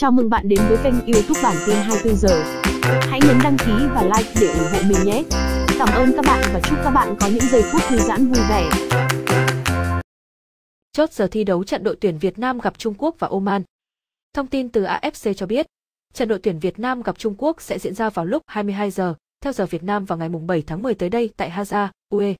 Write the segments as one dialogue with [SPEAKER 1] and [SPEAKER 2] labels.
[SPEAKER 1] Chào mừng bạn đến với kênh YouTube bản tin 24 giờ. Hãy nhấn đăng ký và like để ủng hộ mình nhé. Cảm ơn các bạn và chúc các bạn có những giây phút thư giãn vui vẻ. Chốt giờ thi đấu trận đội tuyển Việt Nam gặp Trung Quốc và Oman. Thông tin từ AFC cho biết, trận đội tuyển Việt Nam gặp Trung Quốc sẽ diễn ra vào lúc 22 giờ theo giờ Việt Nam vào ngày 7 tháng 10 tới đây tại Haza, UE.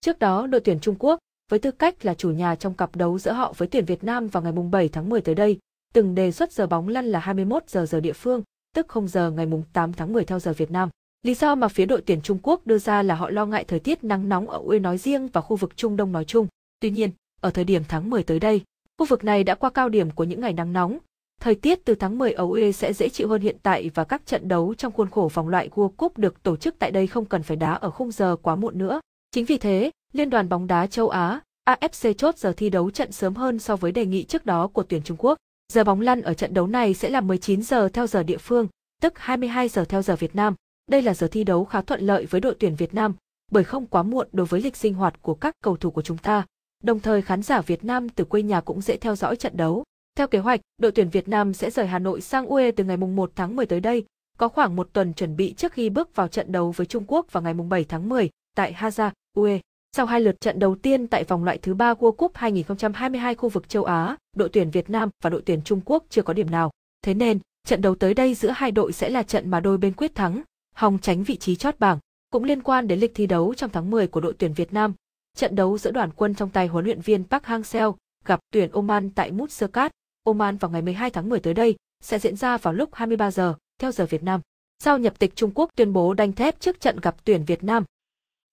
[SPEAKER 1] Trước đó, đội tuyển Trung Quốc, với tư cách là chủ nhà trong cặp đấu giữa họ với tuyển Việt Nam vào ngày 7 tháng 10 tới đây, từng đề xuất giờ bóng lăn là 21 giờ giờ địa phương, tức 0 giờ ngày 8 tháng 10 theo giờ Việt Nam. Lý do mà phía đội tuyển Trung Quốc đưa ra là họ lo ngại thời tiết nắng nóng ở UE nói riêng và khu vực Trung Đông nói chung. Tuy nhiên, ở thời điểm tháng 10 tới đây, khu vực này đã qua cao điểm của những ngày nắng nóng. Thời tiết từ tháng 10 ở UE sẽ dễ chịu hơn hiện tại và các trận đấu trong khuôn khổ vòng loại World Cup được tổ chức tại đây không cần phải đá ở khung giờ quá muộn nữa. Chính vì thế, Liên đoàn bóng đá châu Á AFC chốt giờ thi đấu trận sớm hơn so với đề nghị trước đó của tuyển Trung Quốc. Giờ bóng lăn ở trận đấu này sẽ là 19 giờ theo giờ địa phương, tức 22 giờ theo giờ Việt Nam. Đây là giờ thi đấu khá thuận lợi với đội tuyển Việt Nam, bởi không quá muộn đối với lịch sinh hoạt của các cầu thủ của chúng ta. Đồng thời khán giả Việt Nam từ quê nhà cũng dễ theo dõi trận đấu. Theo kế hoạch, đội tuyển Việt Nam sẽ rời Hà Nội sang UE từ ngày 1 tháng 10 tới đây, có khoảng một tuần chuẩn bị trước khi bước vào trận đấu với Trung Quốc vào ngày 7 tháng 10 tại Haza, UE. Sau hai lượt trận đầu tiên tại vòng loại thứ ba World Cup 2022 khu vực châu Á, đội tuyển Việt Nam và đội tuyển Trung Quốc chưa có điểm nào. Thế nên, trận đấu tới đây giữa hai đội sẽ là trận mà đôi bên quyết thắng, hòng tránh vị trí chót bảng. Cũng liên quan đến lịch thi đấu trong tháng 10 của đội tuyển Việt Nam, trận đấu giữa đoàn quân trong tay huấn luyện viên Park Hang-seo gặp tuyển Oman tại Muscat, Oman vào ngày 12 tháng 10 tới đây sẽ diễn ra vào lúc 23 giờ theo giờ Việt Nam. Sau nhập tịch Trung Quốc tuyên bố đanh thép trước trận gặp tuyển Việt Nam,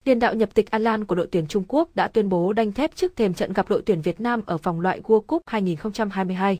[SPEAKER 1] tiền đạo nhập tịch Alan của đội tuyển Trung Quốc đã tuyên bố đanh thép trước thềm trận gặp đội tuyển Việt Nam ở vòng loại World Cup 2022.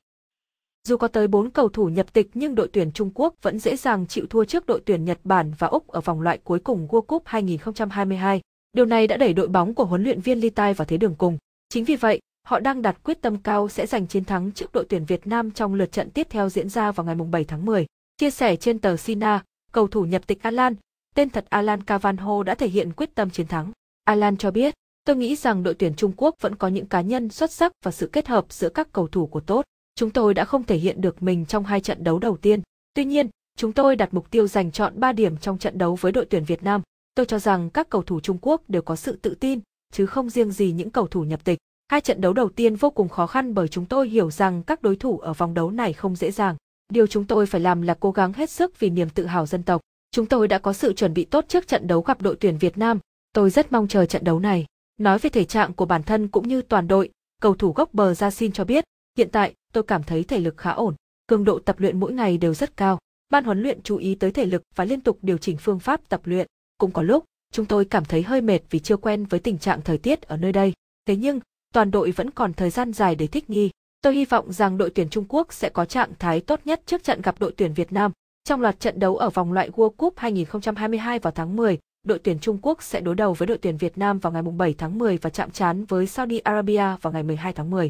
[SPEAKER 1] Dù có tới 4 cầu thủ nhập tịch nhưng đội tuyển Trung Quốc vẫn dễ dàng chịu thua trước đội tuyển Nhật Bản và Úc ở vòng loại cuối cùng World Cup 2022. Điều này đã đẩy đội bóng của huấn luyện viên Lee Tai vào thế đường cùng. Chính vì vậy, họ đang đặt quyết tâm cao sẽ giành chiến thắng trước đội tuyển Việt Nam trong lượt trận tiếp theo diễn ra vào ngày 7 tháng 10. Chia sẻ trên tờ Sina, cầu thủ nhập tịch Alan, tên thật Alan Cavanho đã thể hiện quyết tâm chiến thắng. Alan cho biết, tôi nghĩ rằng đội tuyển Trung Quốc vẫn có những cá nhân xuất sắc và sự kết hợp giữa các cầu thủ của tốt. Chúng tôi đã không thể hiện được mình trong hai trận đấu đầu tiên. Tuy nhiên, chúng tôi đặt mục tiêu giành chọn 3 điểm trong trận đấu với đội tuyển Việt Nam. Tôi cho rằng các cầu thủ Trung Quốc đều có sự tự tin, chứ không riêng gì những cầu thủ nhập tịch. Hai trận đấu đầu tiên vô cùng khó khăn bởi chúng tôi hiểu rằng các đối thủ ở vòng đấu này không dễ dàng. Điều chúng tôi phải làm là cố gắng hết sức vì niềm tự hào dân tộc. Chúng tôi đã có sự chuẩn bị tốt trước trận đấu gặp đội tuyển Việt Nam, tôi rất mong chờ trận đấu này. Nói về thể trạng của bản thân cũng như toàn đội, cầu thủ gốc bờ Gia xin cho biết, hiện tại tôi cảm thấy thể lực khá ổn, cường độ tập luyện mỗi ngày đều rất cao. Ban huấn luyện chú ý tới thể lực và liên tục điều chỉnh phương pháp tập luyện. Cũng có lúc, chúng tôi cảm thấy hơi mệt vì chưa quen với tình trạng thời tiết ở nơi đây. Thế nhưng, toàn đội vẫn còn thời gian dài để thích nghi. Tôi hy vọng rằng đội tuyển Trung Quốc sẽ có trạng thái tốt nhất trước trận gặp đội tuyển Việt Nam. Trong loạt trận đấu ở vòng loại World Cup 2022 vào tháng 10, đội tuyển Trung Quốc sẽ đối đầu với đội tuyển Việt Nam vào ngày 7 tháng 10 và chạm trán với Saudi Arabia vào ngày 12 tháng 10.